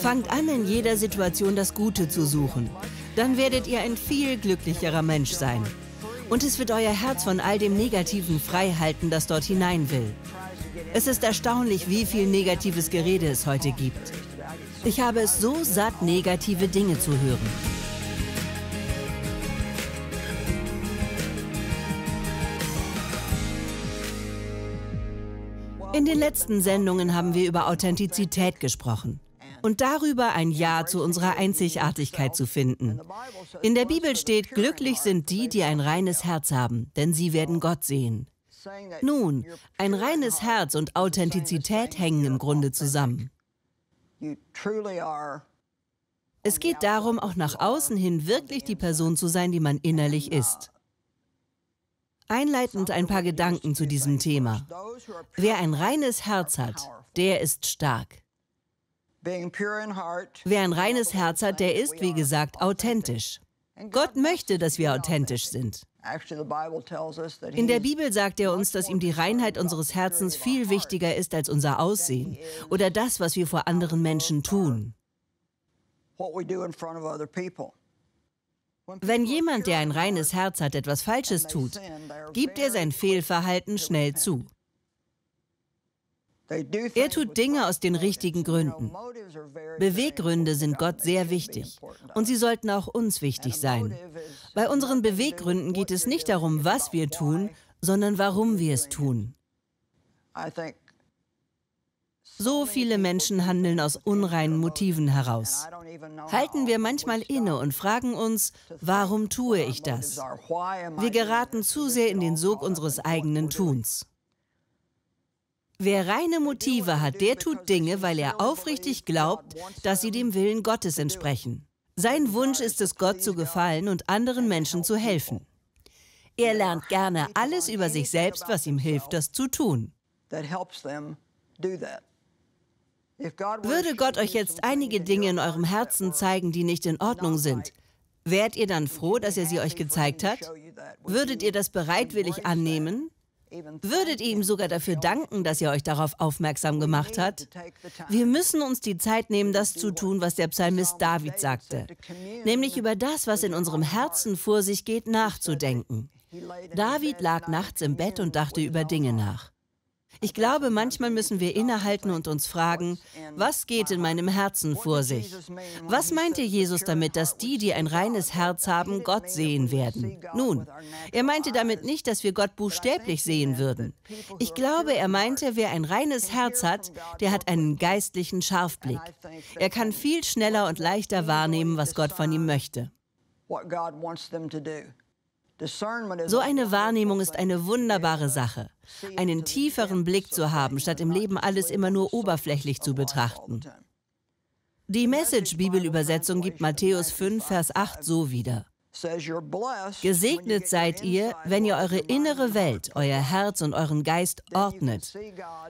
Fangt an, in jeder Situation das Gute zu suchen. Dann werdet ihr ein viel glücklicherer Mensch sein. Und es wird euer Herz von all dem Negativen freihalten, das dort hinein will. Es ist erstaunlich, wie viel negatives Gerede es heute gibt. Ich habe es so satt, negative Dinge zu hören. In den letzten Sendungen haben wir über Authentizität gesprochen und darüber ein Ja zu unserer Einzigartigkeit zu finden. In der Bibel steht, glücklich sind die, die ein reines Herz haben, denn sie werden Gott sehen. Nun, ein reines Herz und Authentizität hängen im Grunde zusammen. Es geht darum, auch nach außen hin wirklich die Person zu sein, die man innerlich ist. Einleitend ein paar Gedanken zu diesem Thema. Wer ein reines Herz hat, der ist stark. Wer ein reines Herz hat, der ist, wie gesagt, authentisch. Gott möchte, dass wir authentisch sind. In der Bibel sagt er uns, dass ihm die Reinheit unseres Herzens viel wichtiger ist als unser Aussehen oder das, was wir vor anderen Menschen tun. Wenn jemand, der ein reines Herz hat, etwas Falsches tut, gibt er sein Fehlverhalten schnell zu. Er tut Dinge aus den richtigen Gründen. Beweggründe sind Gott sehr wichtig und sie sollten auch uns wichtig sein. Bei unseren Beweggründen geht es nicht darum, was wir tun, sondern warum wir es tun. So viele Menschen handeln aus unreinen Motiven heraus halten wir manchmal inne und fragen uns, warum tue ich das? Wir geraten zu sehr in den Sog unseres eigenen Tuns. Wer reine Motive hat, der tut Dinge, weil er aufrichtig glaubt, dass sie dem Willen Gottes entsprechen. Sein Wunsch ist es, Gott zu gefallen und anderen Menschen zu helfen. Er lernt gerne alles über sich selbst, was ihm hilft, das zu tun. Würde Gott euch jetzt einige Dinge in eurem Herzen zeigen, die nicht in Ordnung sind, wärt ihr dann froh, dass er sie euch gezeigt hat? Würdet ihr das bereitwillig annehmen? Würdet ihr ihm sogar dafür danken, dass er euch darauf aufmerksam gemacht hat? Wir müssen uns die Zeit nehmen, das zu tun, was der Psalmist David sagte, nämlich über das, was in unserem Herzen vor sich geht, nachzudenken. David lag nachts im Bett und dachte über Dinge nach. Ich glaube, manchmal müssen wir innehalten und uns fragen, was geht in meinem Herzen vor sich? Was meinte Jesus damit, dass die, die ein reines Herz haben, Gott sehen werden? Nun, er meinte damit nicht, dass wir Gott buchstäblich sehen würden. Ich glaube, er meinte, wer ein reines Herz hat, der hat einen geistlichen Scharfblick. Er kann viel schneller und leichter wahrnehmen, was Gott von ihm möchte. What God wants them to do. So eine also Wahrnehmung also ist eine wunderbare Sache. Einen tieferen Blick zu haben, statt im Leben alles immer nur oberflächlich zu betrachten. Die Message-Bibelübersetzung gibt Matthäus 5, Vers 8 so wieder. Gesegnet seid ihr, wenn ihr eure innere Welt, euer Herz und euren Geist ordnet.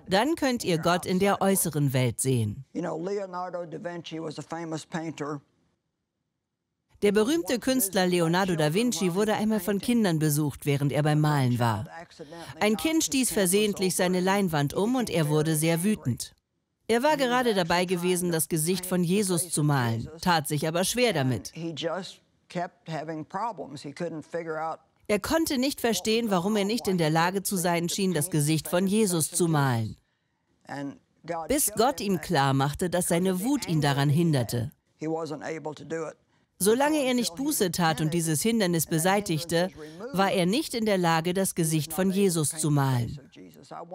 Dann könnt ihr Gott in der äußeren Welt sehen. Leonardo da Vinci was a famous painter. Der berühmte Künstler Leonardo da Vinci wurde einmal von Kindern besucht, während er beim Malen war. Ein Kind stieß versehentlich seine Leinwand um und er wurde sehr wütend. Er war gerade dabei gewesen, das Gesicht von Jesus zu malen, tat sich aber schwer damit. Er konnte nicht verstehen, warum er nicht in der Lage zu sein schien, das Gesicht von Jesus zu malen. Bis Gott ihm klarmachte, dass seine Wut ihn daran hinderte. Solange er nicht Buße tat und dieses Hindernis beseitigte, war er nicht in der Lage, das Gesicht von Jesus zu malen.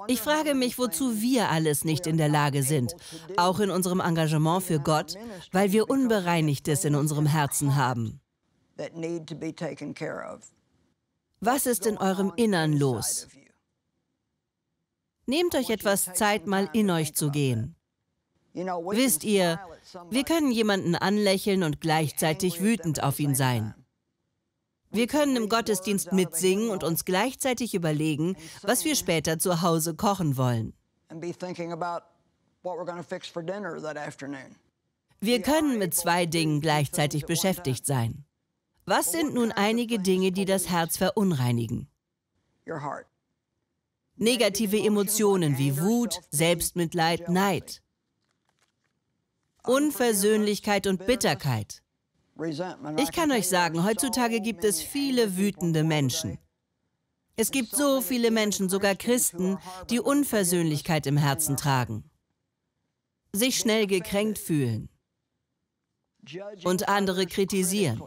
Ich frage mich, wozu wir alles nicht in der Lage sind, auch in unserem Engagement für Gott, weil wir Unbereinigtes in unserem Herzen haben. Was ist in eurem Innern los? Nehmt euch etwas Zeit, mal in euch zu gehen. Wisst ihr, wir können jemanden anlächeln und gleichzeitig wütend auf ihn sein. Wir können im Gottesdienst mitsingen und uns gleichzeitig überlegen, was wir später zu Hause kochen wollen. Wir können mit zwei Dingen gleichzeitig beschäftigt sein. Was sind nun einige Dinge, die das Herz verunreinigen? Negative Emotionen wie Wut, Selbstmitleid, Neid. Unversöhnlichkeit und Bitterkeit. Ich kann euch sagen, heutzutage gibt es viele wütende Menschen. Es gibt so viele Menschen, sogar Christen, die Unversöhnlichkeit im Herzen tragen, sich schnell gekränkt fühlen und andere kritisieren.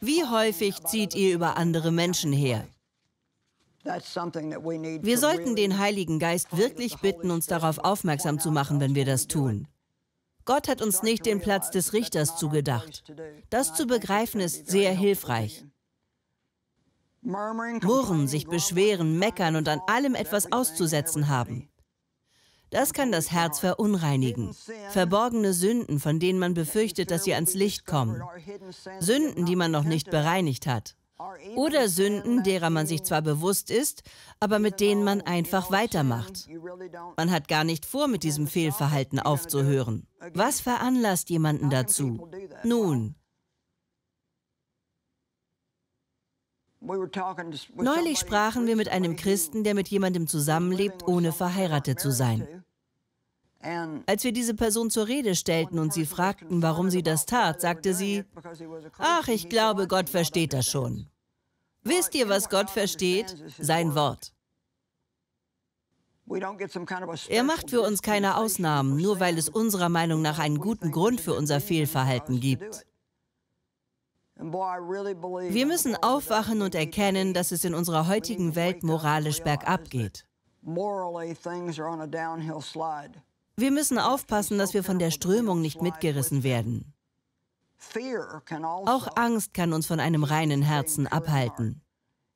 Wie häufig zieht ihr über andere Menschen her? Wir sollten den Heiligen Geist wirklich bitten, uns darauf aufmerksam zu machen, wenn wir das tun. Gott hat uns nicht den Platz des Richters zugedacht. Das zu begreifen ist sehr hilfreich. Murren, sich beschweren, meckern und an allem etwas auszusetzen haben. Das kann das Herz verunreinigen. Verborgene Sünden, von denen man befürchtet, dass sie ans Licht kommen. Sünden, die man noch nicht bereinigt hat. Oder Sünden, derer man sich zwar bewusst ist, aber mit denen man einfach weitermacht. Man hat gar nicht vor, mit diesem Fehlverhalten aufzuhören. Was veranlasst jemanden dazu? Nun, neulich sprachen wir mit einem Christen, der mit jemandem zusammenlebt, ohne verheiratet zu sein. Als wir diese Person zur Rede stellten und sie fragten, warum sie das tat, sagte sie, ach, ich glaube, Gott versteht das schon. Wisst ihr, was Gott versteht? Sein Wort. Er macht für uns keine Ausnahmen, nur weil es unserer Meinung nach einen guten Grund für unser Fehlverhalten gibt. Wir müssen aufwachen und erkennen, dass es in unserer heutigen Welt moralisch bergab geht. Morally, things are on a downhill slide. Wir müssen aufpassen, dass wir von der Strömung nicht mitgerissen werden. Auch Angst kann uns von einem reinen Herzen abhalten.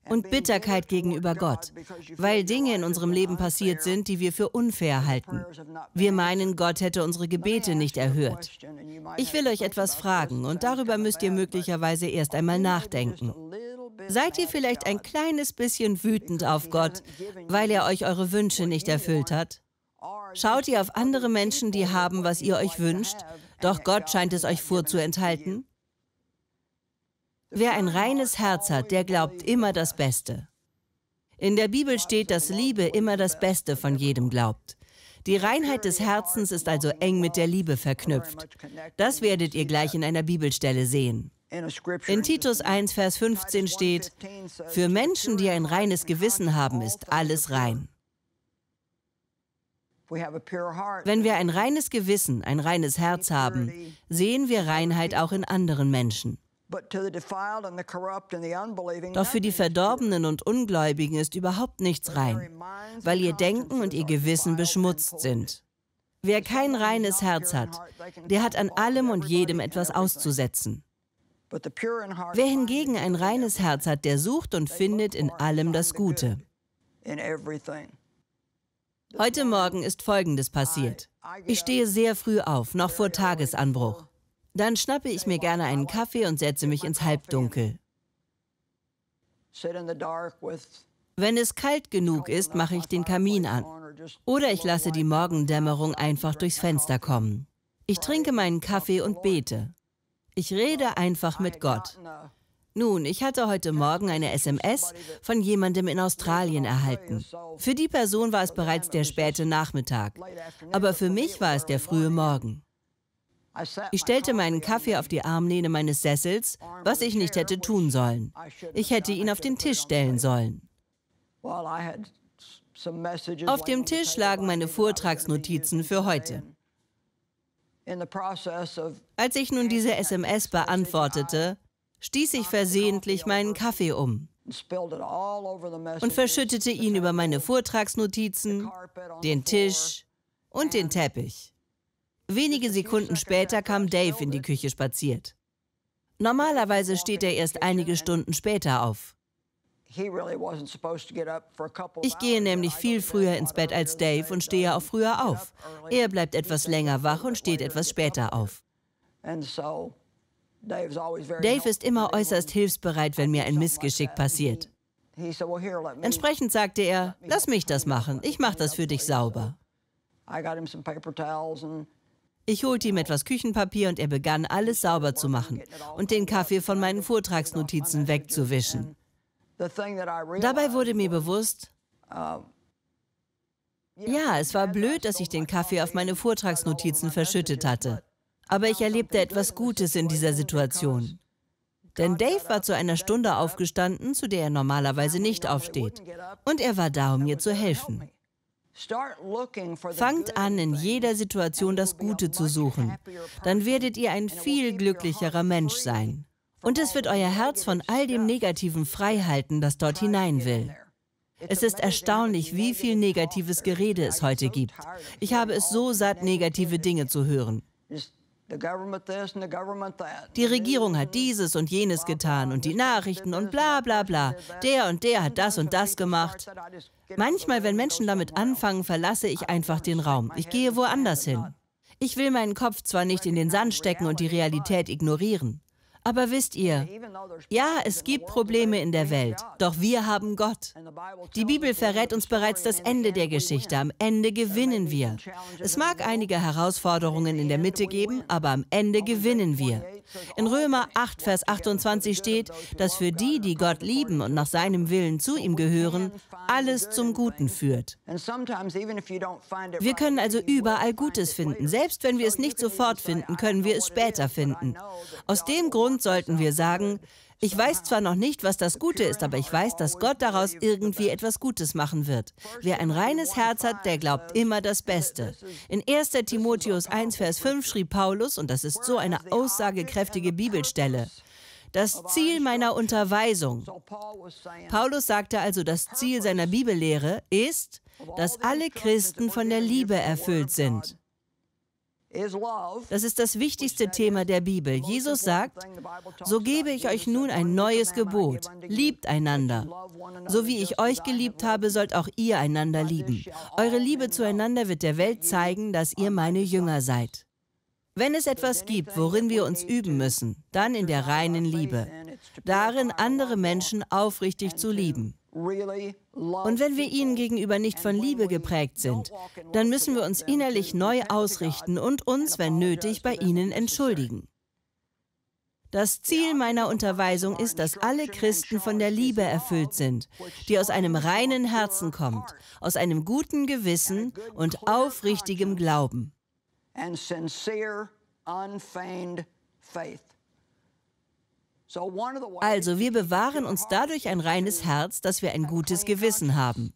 Und Bitterkeit gegenüber Gott, weil Dinge in unserem Leben passiert sind, die wir für unfair halten. Wir meinen, Gott hätte unsere Gebete nicht erhört. Ich will euch etwas fragen und darüber müsst ihr möglicherweise erst einmal nachdenken. Seid ihr vielleicht ein kleines bisschen wütend auf Gott, weil er euch eure Wünsche nicht erfüllt hat? Schaut ihr auf andere Menschen, die haben, was ihr euch wünscht, doch Gott scheint es euch vorzuenthalten? Wer ein reines Herz hat, der glaubt immer das Beste. In der Bibel steht, dass Liebe immer das Beste von jedem glaubt. Die Reinheit des Herzens ist also eng mit der Liebe verknüpft. Das werdet ihr gleich in einer Bibelstelle sehen. In Titus 1, Vers 15 steht, Für Menschen, die ein reines Gewissen haben, ist alles rein. Wenn wir ein reines Gewissen, ein reines Herz haben, sehen wir Reinheit auch in anderen Menschen. Doch für die Verdorbenen und Ungläubigen ist überhaupt nichts rein, weil ihr Denken und ihr Gewissen beschmutzt sind. Wer kein reines Herz hat, der hat an allem und jedem etwas auszusetzen. Wer hingegen ein reines Herz hat, der sucht und findet in allem das Gute. In Heute Morgen ist Folgendes passiert. Ich stehe sehr früh auf, noch vor Tagesanbruch. Dann schnappe ich mir gerne einen Kaffee und setze mich ins Halbdunkel. Wenn es kalt genug ist, mache ich den Kamin an. Oder ich lasse die Morgendämmerung einfach durchs Fenster kommen. Ich trinke meinen Kaffee und bete. Ich rede einfach mit Gott. Nun, ich hatte heute Morgen eine SMS von jemandem in Australien erhalten. Für die Person war es bereits der späte Nachmittag, aber für mich war es der frühe Morgen. Ich stellte meinen Kaffee auf die Armlehne meines Sessels, was ich nicht hätte tun sollen. Ich hätte ihn auf den Tisch stellen sollen. Auf dem Tisch lagen meine Vortragsnotizen für heute. als ich nun diese SMS beantwortete, stieß ich versehentlich meinen Kaffee um und verschüttete ihn über meine Vortragsnotizen, den Tisch und den Teppich. Wenige Sekunden später kam Dave in die Küche spaziert. Normalerweise steht er erst einige Stunden später auf. Ich gehe nämlich viel früher ins Bett als Dave und stehe auch früher auf. Er bleibt etwas länger wach und steht etwas später auf. Dave ist immer äußerst hilfsbereit, wenn mir ein Missgeschick passiert. Entsprechend sagte er, lass mich das machen, ich mache das für dich sauber. Ich holte ihm etwas Küchenpapier und er begann, alles sauber zu machen und den Kaffee von meinen Vortragsnotizen wegzuwischen. Dabei wurde mir bewusst, ja, es war blöd, dass ich den Kaffee auf meine Vortragsnotizen verschüttet hatte. Aber ich erlebte etwas Gutes in dieser Situation. Denn Dave war zu einer Stunde aufgestanden, zu der er normalerweise nicht aufsteht. Und er war da, um mir zu helfen. Fangt an, in jeder Situation das Gute zu suchen. Dann werdet ihr ein viel glücklicherer Mensch sein. Und es wird euer Herz von all dem Negativen freihalten, das dort hinein will. Es ist erstaunlich, wie viel negatives Gerede es heute gibt. Ich habe es so satt, negative Dinge zu hören. Die Regierung hat dieses und jenes getan und die Nachrichten und bla bla bla. Der und der hat das und das gemacht. Manchmal, wenn Menschen damit anfangen, verlasse ich einfach den Raum. Ich gehe woanders hin. Ich will meinen Kopf zwar nicht in den Sand stecken und die Realität ignorieren, aber wisst ihr, ja, es gibt Probleme in der Welt, doch wir haben Gott. Die Bibel verrät uns bereits das Ende der Geschichte. Am Ende gewinnen wir. Es mag einige Herausforderungen in der Mitte geben, aber am Ende gewinnen wir. In Römer 8, Vers 28 steht, dass für die, die Gott lieben und nach seinem Willen zu ihm gehören, alles zum Guten führt. Wir können also überall Gutes finden. Selbst wenn wir es nicht sofort finden, können wir es später finden. Aus dem Grund sollten wir sagen, ich weiß zwar noch nicht, was das Gute ist, aber ich weiß, dass Gott daraus irgendwie etwas Gutes machen wird. Wer ein reines Herz hat, der glaubt immer das Beste. In 1. Timotheus 1, Vers 5 schrieb Paulus, und das ist so eine aussagekräftige Bibelstelle, das Ziel meiner Unterweisung. Paulus sagte also, das Ziel seiner Bibellehre ist, dass alle Christen von der Liebe erfüllt sind. Das ist das wichtigste Thema der Bibel. Jesus sagt, so gebe ich euch nun ein neues Gebot. Liebt einander. So wie ich euch geliebt habe, sollt auch ihr einander lieben. Eure Liebe zueinander wird der Welt zeigen, dass ihr meine Jünger seid. Wenn es etwas gibt, worin wir uns üben müssen, dann in der reinen Liebe, darin andere Menschen aufrichtig zu lieben. Und wenn wir ihnen gegenüber nicht von Liebe geprägt sind, dann müssen wir uns innerlich neu ausrichten und uns, wenn nötig, bei ihnen entschuldigen. Das Ziel meiner Unterweisung ist, dass alle Christen von der Liebe erfüllt sind, die aus einem reinen Herzen kommt, aus einem guten Gewissen und aufrichtigem Glauben. And sincere, unfeigned faith. Also wir bewahren uns dadurch ein reines Herz, dass wir ein gutes Gewissen haben.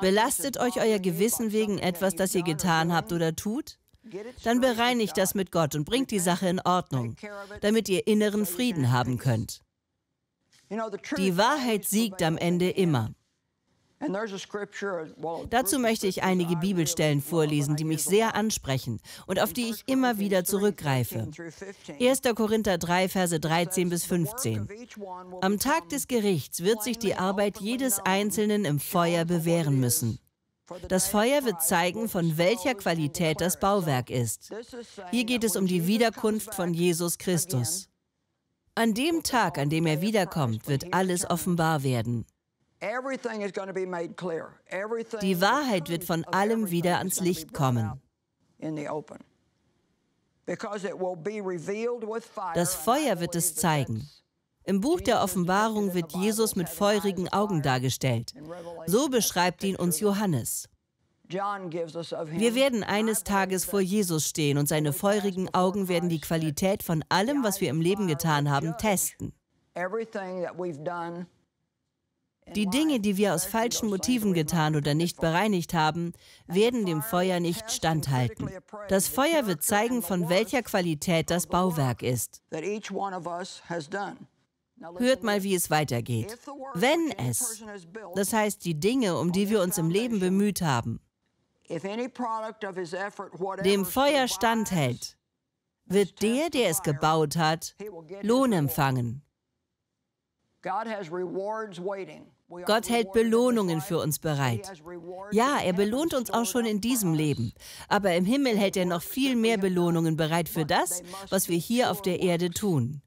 Belastet euch euer Gewissen wegen etwas, das ihr getan habt oder tut? Dann bereinigt das mit Gott und bringt die Sache in Ordnung, damit ihr inneren Frieden haben könnt. Die Wahrheit siegt am Ende immer. Dazu möchte ich einige Bibelstellen vorlesen, die mich sehr ansprechen und auf die ich immer wieder zurückgreife. 1. Korinther 3, Verse 13 bis 15. Am Tag des Gerichts wird sich die Arbeit jedes Einzelnen im Feuer bewähren müssen. Das Feuer wird zeigen, von welcher Qualität das Bauwerk ist. Hier geht es um die Wiederkunft von Jesus Christus. An dem Tag, an dem er wiederkommt, wird alles offenbar werden. Die Wahrheit wird von allem wieder ans Licht kommen. Das Feuer wird es zeigen. Im Buch der Offenbarung wird Jesus mit feurigen Augen dargestellt. So beschreibt ihn uns Johannes. Wir werden eines Tages vor Jesus stehen und seine feurigen Augen werden die Qualität von allem, was wir im Leben getan haben, testen. Die Dinge, die wir aus falschen Motiven getan oder nicht bereinigt haben, werden dem Feuer nicht standhalten. Das Feuer wird zeigen, von welcher Qualität das Bauwerk ist. Hört mal, wie es weitergeht. Wenn es, das heißt die Dinge, um die wir uns im Leben bemüht haben, dem Feuer standhält, wird der, der es gebaut hat, Lohn empfangen. Gott hält Belohnungen für uns bereit. Ja, er belohnt uns auch schon in diesem Leben. Aber im Himmel hält er noch viel mehr Belohnungen bereit für das, was wir hier auf der Erde tun.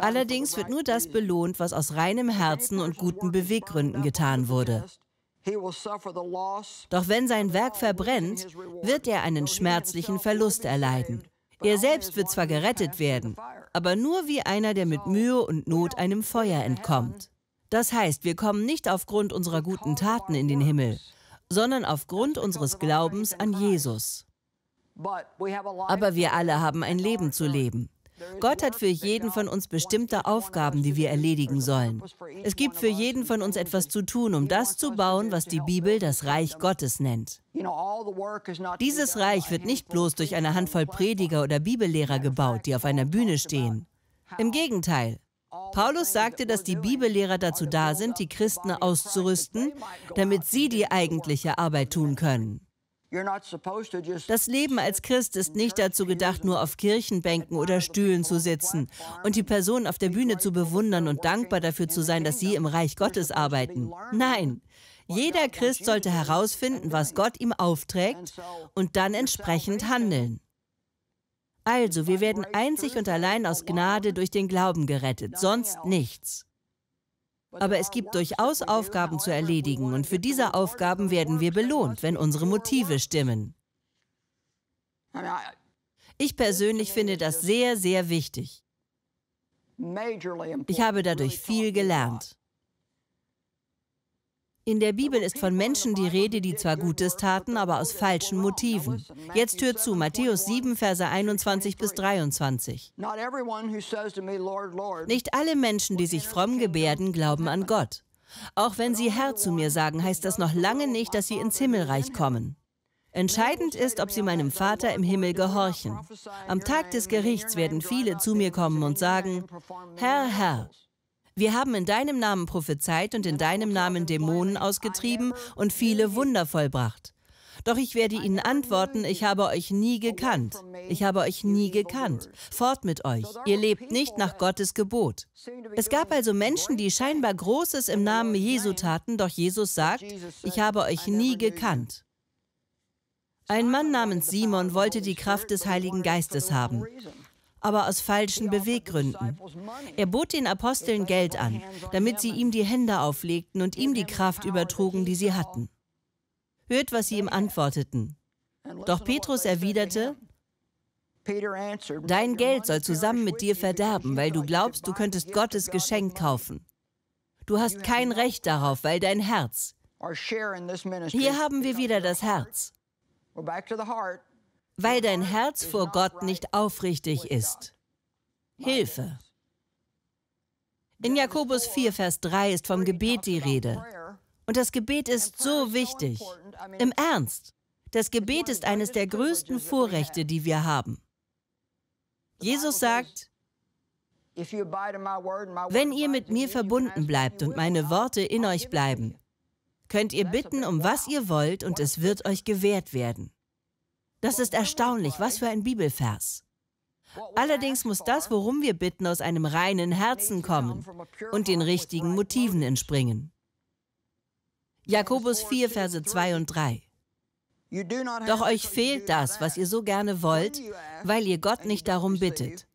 Allerdings wird nur das belohnt, was aus reinem Herzen und guten Beweggründen getan wurde. Doch wenn sein Werk verbrennt, wird er einen schmerzlichen Verlust erleiden. Er selbst wird zwar gerettet werden, aber nur wie einer, der mit Mühe und Not einem Feuer entkommt. Das heißt, wir kommen nicht aufgrund unserer guten Taten in den Himmel, sondern aufgrund unseres Glaubens an Jesus. Aber wir alle haben ein Leben zu leben. Gott hat für jeden von uns bestimmte Aufgaben, die wir erledigen sollen. Es gibt für jeden von uns etwas zu tun, um das zu bauen, was die Bibel das Reich Gottes nennt. Dieses Reich wird nicht bloß durch eine Handvoll Prediger oder Bibellehrer gebaut, die auf einer Bühne stehen. Im Gegenteil, Paulus sagte, dass die Bibellehrer dazu da sind, die Christen auszurüsten, damit sie die eigentliche Arbeit tun können. Das Leben als Christ ist nicht dazu gedacht, nur auf Kirchenbänken oder Stühlen zu sitzen und die Personen auf der Bühne zu bewundern und dankbar dafür zu sein, dass sie im Reich Gottes arbeiten. Nein, jeder Christ sollte herausfinden, was Gott ihm aufträgt und dann entsprechend handeln. Also, wir werden einzig und allein aus Gnade durch den Glauben gerettet, sonst nichts. Aber es gibt durchaus Aufgaben zu erledigen und für diese Aufgaben werden wir belohnt, wenn unsere Motive stimmen. Ich persönlich finde das sehr, sehr wichtig. Ich habe dadurch viel gelernt. In der Bibel ist von Menschen die Rede, die zwar Gutes taten, aber aus falschen Motiven. Jetzt hört zu, Matthäus 7, Verse 21 bis 23. Nicht alle Menschen, die sich fromm gebärden, glauben an Gott. Auch wenn sie Herr zu mir sagen, heißt das noch lange nicht, dass sie ins Himmelreich kommen. Entscheidend ist, ob sie meinem Vater im Himmel gehorchen. Am Tag des Gerichts werden viele zu mir kommen und sagen, Herr, Herr, wir haben in deinem Namen prophezeit und in deinem Namen Dämonen ausgetrieben und viele Wunder vollbracht. Doch ich werde ihnen antworten, ich habe euch nie gekannt. Ich habe euch nie gekannt. Fort mit euch. Ihr lebt nicht nach Gottes Gebot. Es gab also Menschen, die scheinbar Großes im Namen Jesu taten, doch Jesus sagt, ich habe euch nie gekannt. Ein Mann namens Simon wollte die Kraft des Heiligen Geistes haben aber aus falschen Beweggründen. Er bot den Aposteln Geld an, damit sie ihm die Hände auflegten und ihm die Kraft übertrugen, die sie hatten. Hört, was sie ihm antworteten. Doch Petrus erwiderte, Dein Geld soll zusammen mit dir verderben, weil du glaubst, du könntest Gottes Geschenk kaufen. Du hast kein Recht darauf, weil dein Herz. Hier haben wir wieder das Herz weil dein Herz vor Gott nicht aufrichtig ist. Hilfe. In Jakobus 4, Vers 3 ist vom Gebet die Rede. Und das Gebet ist so wichtig. Im Ernst. Das Gebet ist eines der größten Vorrechte, die wir haben. Jesus sagt, wenn ihr mit mir verbunden bleibt und meine Worte in euch bleiben, könnt ihr bitten, um was ihr wollt, und es wird euch gewährt werden. Das ist erstaunlich, was für ein Bibelvers. Allerdings muss das, worum wir bitten, aus einem reinen Herzen kommen und den richtigen Motiven entspringen. Jakobus 4, Verse 2 und 3. Doch euch fehlt das, was ihr so gerne wollt, weil ihr Gott nicht darum bittet.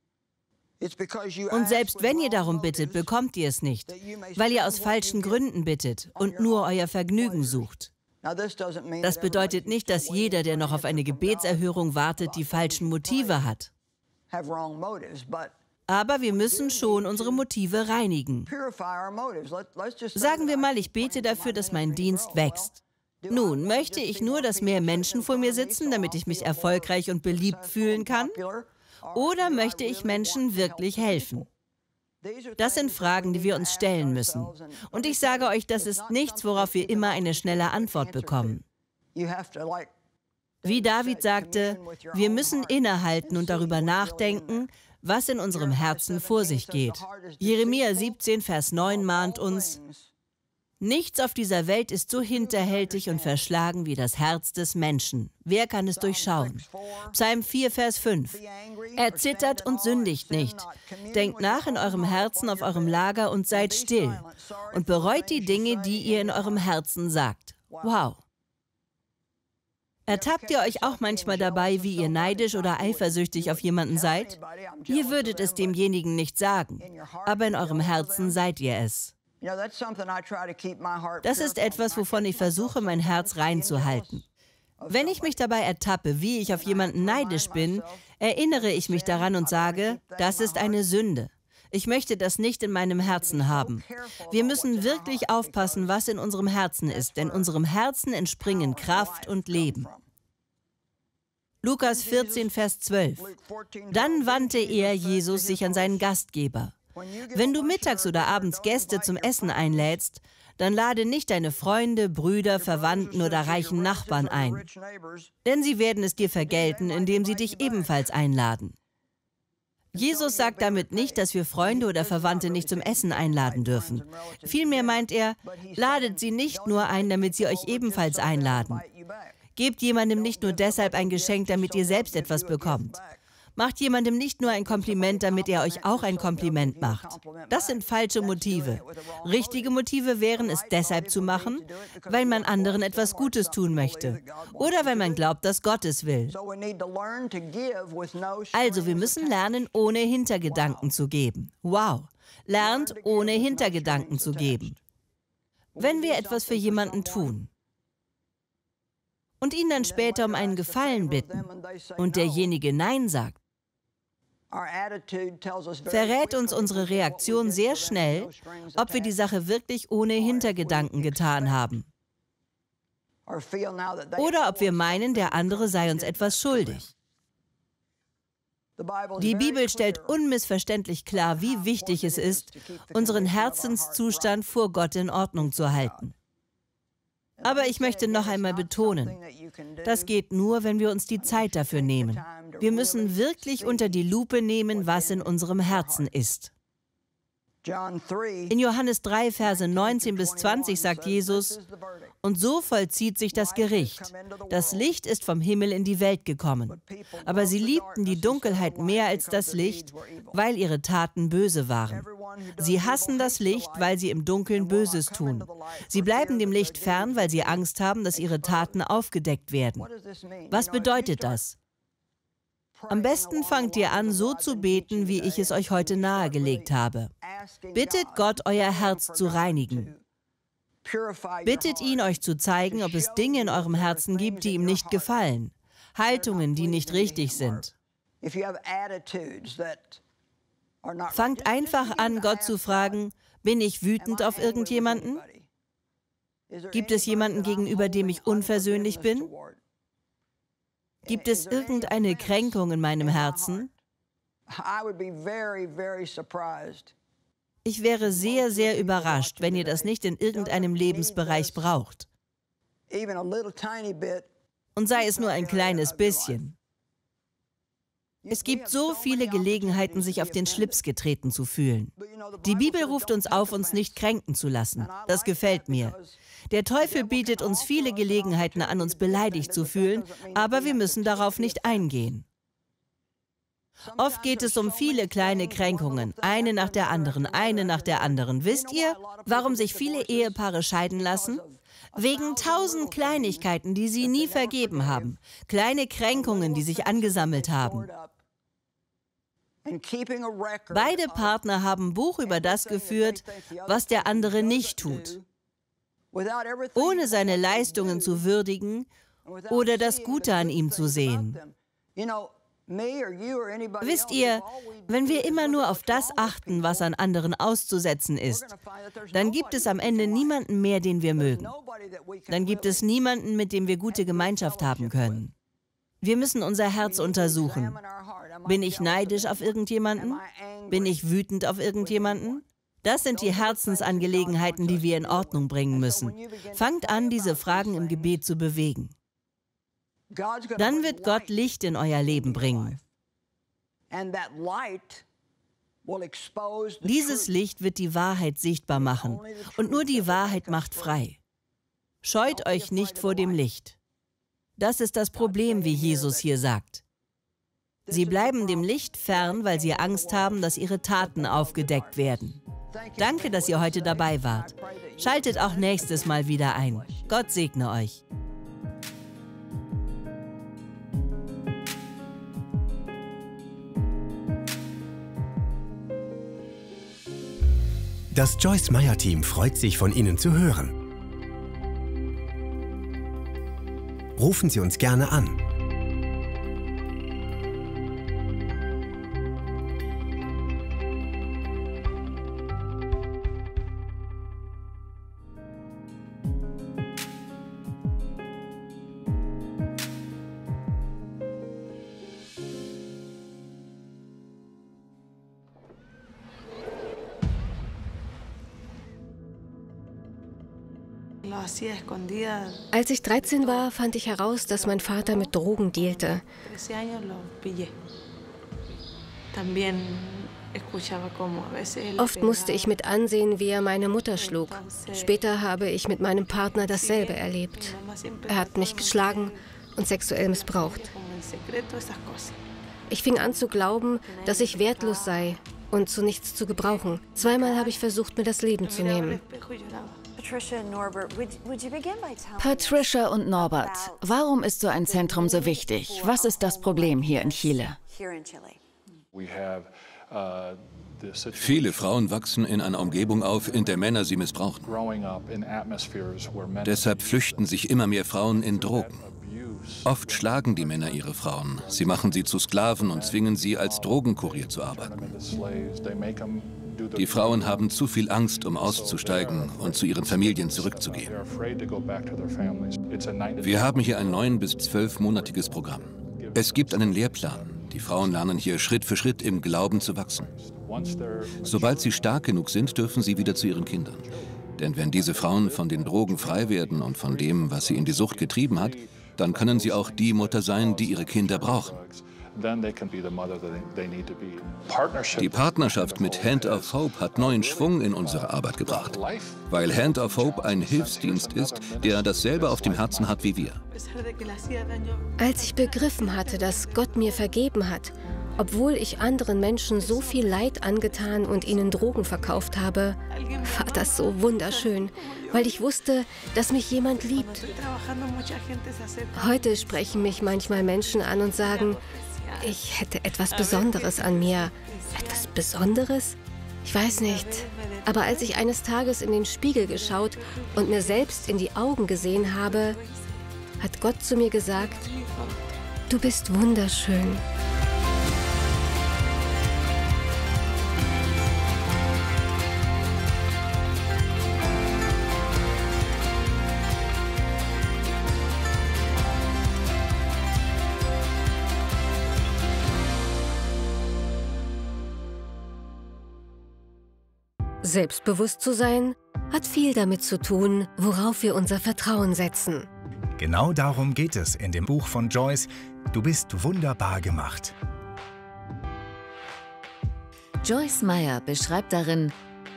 Und selbst wenn ihr darum bittet, bekommt ihr es nicht, weil ihr aus falschen Gründen bittet und nur euer Vergnügen sucht. Das bedeutet nicht, dass jeder, der noch auf eine Gebetserhörung wartet, die falschen Motive hat. Aber wir müssen schon unsere Motive reinigen. Sagen wir mal, ich bete dafür, dass mein Dienst wächst. Nun, möchte ich nur, dass mehr Menschen vor mir sitzen, damit ich mich erfolgreich und beliebt fühlen kann? Oder möchte ich Menschen wirklich helfen? Das sind Fragen, die wir uns stellen müssen. Und ich sage euch, das ist nichts, worauf wir immer eine schnelle Antwort bekommen. Wie David sagte, wir müssen innehalten und darüber nachdenken, was in unserem Herzen vor sich geht. Jeremia 17, Vers 9 mahnt uns, Nichts auf dieser Welt ist so hinterhältig und verschlagen wie das Herz des Menschen. Wer kann es durchschauen? Psalm 4, Vers 5. Er zittert und sündigt nicht. Denkt nach in eurem Herzen auf eurem Lager und seid still. Und bereut die Dinge, die ihr in eurem Herzen sagt. Wow. Ertappt ihr euch auch manchmal dabei, wie ihr neidisch oder eifersüchtig auf jemanden seid? Ihr würdet es demjenigen nicht sagen, aber in eurem Herzen seid ihr es. Das ist etwas, wovon ich versuche, mein Herz reinzuhalten. Wenn ich mich dabei ertappe, wie ich auf jemanden neidisch bin, erinnere ich mich daran und sage, das ist eine Sünde. Ich möchte das nicht in meinem Herzen haben. Wir müssen wirklich aufpassen, was in unserem Herzen ist, denn unserem Herzen entspringen Kraft und Leben. Lukas 14, Vers 12. Dann wandte er Jesus sich an seinen Gastgeber. Wenn du mittags oder abends Gäste zum Essen einlädst, dann lade nicht deine Freunde, Brüder, Verwandten oder reichen Nachbarn ein, denn sie werden es dir vergelten, indem sie dich ebenfalls einladen. Jesus sagt damit nicht, dass wir Freunde oder Verwandte nicht zum Essen einladen dürfen. Vielmehr meint er, ladet sie nicht nur ein, damit sie euch ebenfalls einladen. Gebt jemandem nicht nur deshalb ein Geschenk, damit ihr selbst etwas bekommt. Macht jemandem nicht nur ein Kompliment, damit er euch auch ein Kompliment macht. Das sind falsche Motive. Richtige Motive wären es deshalb zu machen, weil man anderen etwas Gutes tun möchte oder weil man glaubt, dass Gott es will. Also wir müssen lernen, ohne Hintergedanken zu geben. Wow. Lernt, ohne Hintergedanken zu geben. Wenn wir etwas für jemanden tun, und ihn dann später um einen Gefallen bitten und derjenige Nein sagt, verrät uns unsere Reaktion sehr schnell, ob wir die Sache wirklich ohne Hintergedanken getan haben. Oder ob wir meinen, der andere sei uns etwas schuldig. Die Bibel stellt unmissverständlich klar, wie wichtig es ist, unseren Herzenszustand vor Gott in Ordnung zu halten. Aber ich möchte noch einmal betonen, das geht nur, wenn wir uns die Zeit dafür nehmen. Wir müssen wirklich unter die Lupe nehmen, was in unserem Herzen ist. In Johannes 3, Verse 19 bis 20 sagt Jesus, und so vollzieht sich das Gericht. Das Licht ist vom Himmel in die Welt gekommen. Aber sie liebten die Dunkelheit mehr als das Licht, weil ihre Taten böse waren. Sie hassen das Licht, weil sie im Dunkeln Böses tun. Sie bleiben dem Licht fern, weil sie Angst haben, dass ihre Taten aufgedeckt werden. Was bedeutet das? Am besten fangt ihr an, so zu beten, wie ich es euch heute nahegelegt habe. Bittet Gott, euer Herz zu reinigen. Bittet ihn, euch zu zeigen, ob es Dinge in eurem Herzen gibt, die ihm nicht gefallen, Haltungen, die nicht richtig sind. Fangt einfach an, Gott zu fragen, bin ich wütend auf irgendjemanden? Gibt es jemanden gegenüber, dem ich unversöhnlich bin? Gibt es irgendeine Kränkung in meinem Herzen? Ich wäre sehr, sehr überrascht, wenn ihr das nicht in irgendeinem Lebensbereich braucht. Und sei es nur ein kleines bisschen. Es gibt so viele Gelegenheiten, sich auf den Schlips getreten zu fühlen. Die Bibel ruft uns auf, uns nicht kränken zu lassen. Das gefällt mir. Der Teufel bietet uns viele Gelegenheiten an, uns beleidigt zu fühlen, aber wir müssen darauf nicht eingehen. Oft geht es um viele kleine Kränkungen, eine nach der anderen, eine nach der anderen. Wisst ihr, warum sich viele Ehepaare scheiden lassen? Wegen tausend Kleinigkeiten, die sie nie vergeben haben, kleine Kränkungen, die sich angesammelt haben. Beide Partner haben Buch über das geführt, was der andere nicht tut ohne seine Leistungen zu würdigen oder das Gute an ihm zu sehen. Wisst ihr, wenn wir immer nur auf das achten, was an anderen auszusetzen ist, dann gibt es am Ende niemanden mehr, den wir mögen. Dann gibt es niemanden, mit dem wir gute Gemeinschaft haben können. Wir müssen unser Herz untersuchen. Bin ich neidisch auf irgendjemanden? Bin ich wütend auf irgendjemanden? Das sind die Herzensangelegenheiten, die wir in Ordnung bringen müssen. Fangt an, diese Fragen im Gebet zu bewegen. Dann wird Gott Licht in euer Leben bringen. Dieses Licht wird die Wahrheit sichtbar machen. Und nur die Wahrheit macht frei. Scheut euch nicht vor dem Licht. Das ist das Problem, wie Jesus hier sagt. Sie bleiben dem Licht fern, weil sie Angst haben, dass ihre Taten aufgedeckt werden. Danke, dass ihr heute dabei wart. Schaltet auch nächstes Mal wieder ein. Gott segne euch. Das Joyce Meyer Team freut sich, von Ihnen zu hören. Rufen Sie uns gerne an Als ich 13 war, fand ich heraus, dass mein Vater mit Drogen dealte. Oft musste ich mit ansehen, wie er meine Mutter schlug. Später habe ich mit meinem Partner dasselbe erlebt. Er hat mich geschlagen und sexuell missbraucht. Ich fing an zu glauben, dass ich wertlos sei und zu nichts zu gebrauchen. Zweimal habe ich versucht, mir das Leben zu nehmen. Patricia und Norbert, warum ist so ein Zentrum so wichtig? Was ist das Problem hier in Chile? Uh, Viele Frauen wachsen in einer Umgebung auf, in der Männer sie missbrauchen. Deshalb flüchten sich immer mehr Frauen in Drogen. Oft schlagen die Männer ihre Frauen. Sie machen sie zu Sklaven und zwingen sie, als Drogenkurier zu arbeiten. Die Frauen haben zu viel Angst, um auszusteigen und zu ihren Familien zurückzugehen. Wir haben hier ein neun- bis zwölfmonatiges Programm. Es gibt einen Lehrplan. Die Frauen lernen hier Schritt für Schritt im Glauben zu wachsen. Sobald sie stark genug sind, dürfen sie wieder zu ihren Kindern. Denn wenn diese Frauen von den Drogen frei werden und von dem, was sie in die Sucht getrieben hat, dann können sie auch die Mutter sein, die ihre Kinder brauchen. Die Partnerschaft mit Hand of Hope hat neuen Schwung in unsere Arbeit gebracht, weil Hand of Hope ein Hilfsdienst ist, der dasselbe auf dem Herzen hat wie wir. Als ich begriffen hatte, dass Gott mir vergeben hat, obwohl ich anderen Menschen so viel Leid angetan und ihnen Drogen verkauft habe, war das so wunderschön, weil ich wusste, dass mich jemand liebt. Heute sprechen mich manchmal Menschen an und sagen, ich hätte etwas Besonderes an mir. Etwas Besonderes? Ich weiß nicht. Aber als ich eines Tages in den Spiegel geschaut und mir selbst in die Augen gesehen habe, hat Gott zu mir gesagt, du bist wunderschön. Selbstbewusst zu sein hat viel damit zu tun, worauf wir unser Vertrauen setzen. Genau darum geht es in dem Buch von Joyce, Du bist wunderbar gemacht. Joyce Meyer beschreibt darin,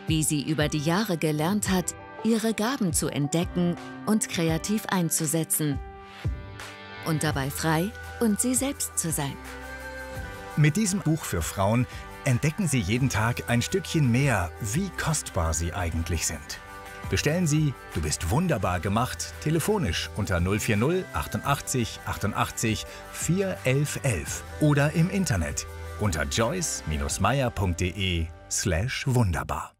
wie sie über die Jahre gelernt hat, ihre Gaben zu entdecken und kreativ einzusetzen und dabei frei und sie selbst zu sein. Mit diesem Buch für Frauen entdecken Sie jeden Tag ein Stückchen mehr, wie kostbar Sie eigentlich sind. Bestellen Sie Du bist wunderbar gemacht telefonisch unter 040 88 88 4111 oder im Internet unter joyce-meyer.de slash wunderbar.